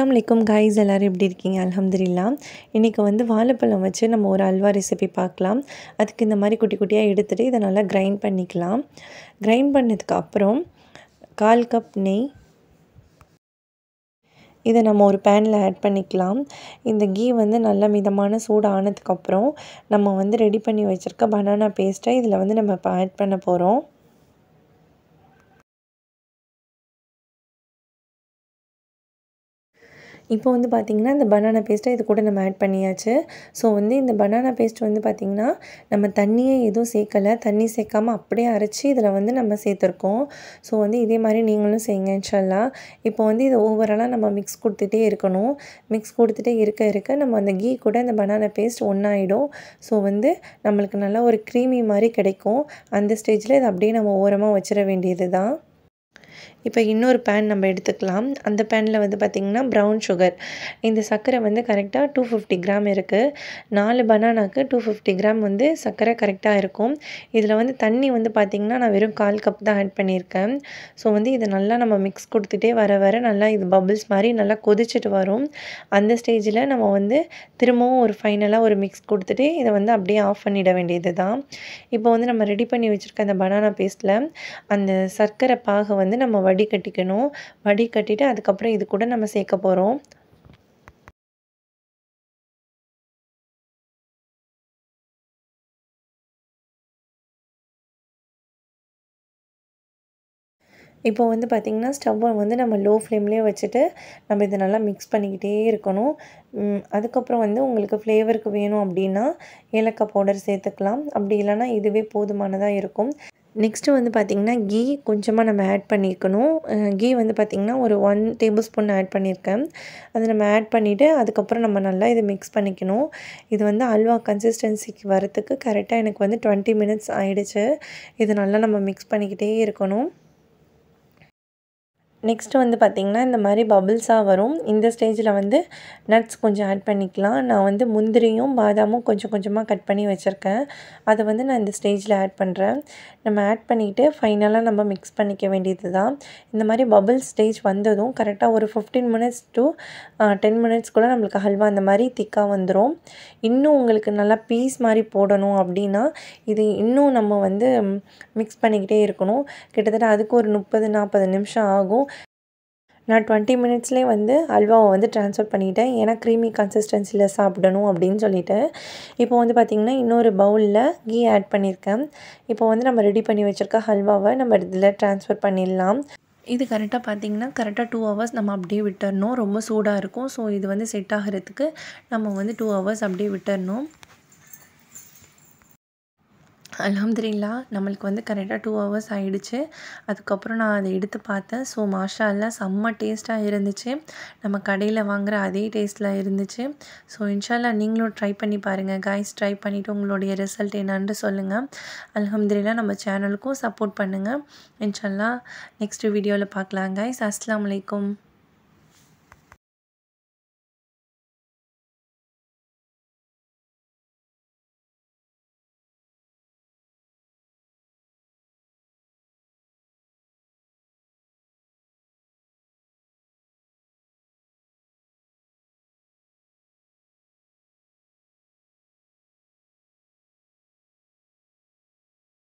அஸ்லாம் வலைக்கும் காய்ஸ் எல்லோரும் எப்படி இருக்கீங்க அலமதுல்லா இன்றைக்கி வந்து வாழைப்பழம் வச்சு நம்ம ஒரு அல்வா ரெசிபி பார்க்கலாம் அதுக்கு இந்த மாதிரி குட்டி குட்டியாக எடுத்துகிட்டு இதை நல்லா கிரைண்ட் பண்ணிக்கலாம் கிரைண்ட் பண்ணதுக்கு அப்புறம் கால் கப் நெய் இதை நம்ம ஒரு பேனில் ஆட் பண்ணிக்கலாம் இந்த கீ வந்து நல்ல மிதமான சூடு ஆனதுக்கப்புறம் நம்ம வந்து ரெடி பண்ணி வச்சுருக்க பனானா பேஸ்ட்டை இதில் வந்து நம்ம இப்போ ஆட் பண்ண போகிறோம் இப்போ வந்து பார்த்திங்கன்னா இந்த பனானா பேஸ்ட்டை இது கூட நம்ம ஆட் பண்ணியாச்சு ஸோ வந்து இந்த பனானா பேஸ்ட் வந்து பார்த்திங்கன்னா நம்ம தண்ணியே எதுவும் சேர்க்கலை தண்ணி சேர்க்காமல் அப்படியே அரைச்சி இதில் வந்து நம்ம சேர்த்துருக்கோம் ஸோ வந்து இதே மாதிரி நீங்களும் செய்யுங்க இன்ஷல்லாம் இப்போ வந்து இதை ஓவராலாக நம்ம மிக்ஸ் கொடுத்துட்டே இருக்கணும் மிக்ஸ் கொடுத்துட்டே இருக்க இருக்க நம்ம அந்த கீ கூட இந்த பனானா பேஸ்ட் ஒன்றாயிடும் ஸோ வந்து நம்மளுக்கு நல்லா ஒரு க்ரீமி மாதிரி கிடைக்கும் அந்த ஸ்டேஜில் இதை அப்படியே நம்ம ஓரமாக வச்சிட வேண்டியது தான் இப்போ இன்னொரு பேன் நம்ம எடுத்துக்கலாம் அந்த பேனில் வந்து பார்த்திங்கன்னா ப்ரௌன் சுகர் இந்த சர்க்கரை வந்து கரெக்டாக டூ ஃபிஃப்டி கிராம் இருக்குது நாலு பனானாக்கு டூ ஃபிஃப்டி கிராம் வந்து சர்க்கரை கரெக்டாக இருக்கும் இதில் வந்து தண்ணி வந்து பார்த்திங்கன்னா நான் வெறும் கால் கப் தான் ஆட் பண்ணியிருக்கேன் ஸோ வந்து இதை நல்லா நம்ம மிக்ஸ் கொடுத்துட்டே வர வர நல்லா இது பபுள்ஸ் மாதிரி நல்லா கொதிச்சுட்டு வரும் அந்த ஸ்டேஜில் நம்ம வந்து திரும்பவும் ஒரு ஃபைனலாக ஒரு மிக்ஸ் கொடுத்துட்டு இதை வந்து அப்படியே ஆஃப் பண்ணிட வேண்டியது தான் இப்போ வந்து நம்ம ரெடி பண்ணி வச்சுருக்க அந்த பனானா பேஸ்ட்டில் அந்த சர்க்கரை பாகை வந்து நம்ம வடிகட்டிக்கணும் வடிகட்டிட்டு அதுக்கப்புறம் இது கூட நம்ம சேர்க்க போகிறோம் இப்போ வந்து பார்த்திங்கன்னா ஸ்டவ்வை வந்து நம்ம லோ ஃப்ளேம்லேயே வச்சுட்டு நம்ம இதை நல்லா மிக்ஸ் பண்ணிக்கிட்டே இருக்கணும் அதுக்கப்புறம் வந்து உங்களுக்கு ஃப்ளேவருக்கு வேணும் அப்படின்னா ஏலக்காய் பவுடர் சேர்த்துக்கலாம் அப்படி இல்லைனா இதுவே போதுமானதாக இருக்கும் நெக்ஸ்ட்டு வந்து பார்த்திங்கன்னா கீ கொஞ்சமாக நம்ம ஆட் பண்ணியிருக்கணும் கீ வந்து பார்த்திங்கன்னா ஒரு ஒன் டேபிள் ஸ்பூன் ஆட் பண்ணியிருக்கேன் அதை நம்ம ஆட் பண்ணிவிட்டு அதுக்கப்புறம் நம்ம நல்லா இதை மிக்ஸ் பண்ணிக்கணும் இது வந்து அல்வா கன்சிஸ்டன்சிக்கு வரத்துக்கு கரெக்டாக எனக்கு வந்து டுவெண்ட்டி மினிட்ஸ் ஆகிடுச்சு இது நல்லா நம்ம மிக்ஸ் பண்ணிக்கிட்டே இருக்கணும் நெக்ஸ்ட் வந்து பார்த்திங்கன்னா இந்த மாதிரி பபுள்ஸாக வரும் இந்த ஸ்டேஜில் வந்து நட்ஸ் கொஞ்சம் ஆட் பண்ணிக்கலாம் நான் வந்து முந்திரியும் பாதாமும் கொஞ்சம் கொஞ்சமாக கட் பண்ணி வச்சுருக்கேன் அதை வந்து நான் இந்த ஸ்டேஜில் ஆட் பண்ணுறேன் நம்ம ஆட் பண்ணிவிட்டு ஃபைனலாக நம்ம மிக்ஸ் பண்ணிக்க வேண்டியது தான் இந்த மாதிரி பபுள் ஸ்டேஜ் வந்ததும் கரெக்டாக ஒரு fifteen minutes to ten minutes கூட நம்மளுக்கு ஹல்வா அந்த மாதிரி திக்காக வந்துடும் இன்னும் உங்களுக்கு நல்லா பீஸ் மாதிரி போடணும் அப்படின்னா இது இன்னும் நம்ம வந்து மிக்ஸ் பண்ணிக்கிட்டே இருக்கணும் கிட்டத்தட்ட அதுக்கு ஒரு முப்பது நாற்பது நிமிஷம் ஆகும் நான் டுவெண்ட்டி மினிட்ஸ்லேயே வந்து அல்வாவை வந்து ட்ரான்ஸ்ஃபர் பண்ணிட்டேன் ஏன்னா க்ரீமி கன்சிஸ்டன்சியில் சாப்பிடணும் அப்படின்னு சொல்லிட்டு இப்போ வந்து பார்த்திங்கன்னா இன்னொரு பவுலில் கீ ஆட் பண்ணியிருக்கேன் இப்போ வந்து நம்ம ரெடி பண்ணி வச்சுருக்க ஹல்வாவை நம்ம இதில் ட்ரான்ஸ்ஃபர் பண்ணிடலாம் இது கரெக்டாக பார்த்தீங்கன்னா கரெக்டாக டூ ஹவர்ஸ் நம்ம அப்படியே விட்டுறணும் ரொம்ப சூடாக இருக்கும் ஸோ இது வந்து செட் ஆகிறதுக்கு நம்ம வந்து டூ ஹவர்ஸ் அப்படியே விட்டுறணும் அலமதுல்லா நம்மளுக்கு வந்து கரெக்டாக டூ ஹவர்ஸ் ஆகிடுச்சு அதுக்கப்புறம் நான் அதை எடுத்து பார்த்தேன் ஸோ மாஷா எல்லாம் செம்ம டேஸ்ட்டாக இருந்துச்சு நம்ம கடையில் வாங்குகிற அதே டேஸ்ட்டில் இருந்துச்சு ஸோ இன்ஷால்லா நீங்களும் ட்ரை பண்ணி பாருங்கள் காய்ஸ் ட்ரை பண்ணிவிட்டு உங்களுடைய ரிசல்ட் என்னான்னு சொல்லுங்கள் அலமதுல்லா நம்ம சேனலுக்கும் சப்போர்ட் பண்ணுங்கள் இன்ஷால்லா நெக்ஸ்ட் வீடியோவில் பார்க்கலாம் காய்ஸ் அஸ்லாம் வலைக்கம்